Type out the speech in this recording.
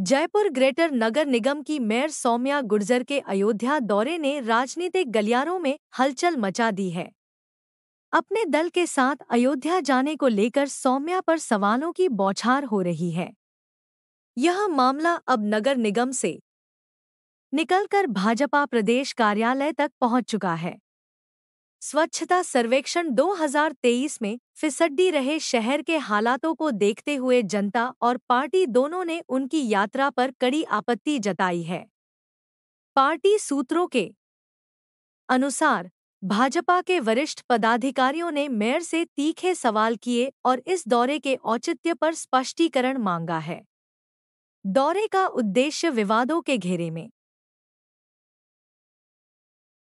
Jaipur greater नगर निगम की mayor Saumya Gurjar के अयोध्या दौरे ने राजनीतिक गलियारों में हलचल मचा दी है अपने दल के साथ अयोध्या जाने को लेकर सौम्या पर सवालों की बौछार हो रही है यह मामला अब नगर निगम से निकलकर भाजपा प्रदेश कार्यालय तक पहुंच चुका है स्वच्छता सर्वेक्षण 2023 में फिसड्डी रहे शहर के हालातों को देखते हुए जनता और पार्टी दोनों ने उनकी यात्रा पर कड़ी आपत्ति जताई है पार्टी सूत्रों के अनुसार भाजपा के वरिष्ठ पदाधिकारियों ने मेयर से तीखे सवाल किए और इस दौरे के औचित्य पर स्पष्टीकरण मांगा है दौरे का उद्देश्य विवादों के घेरे में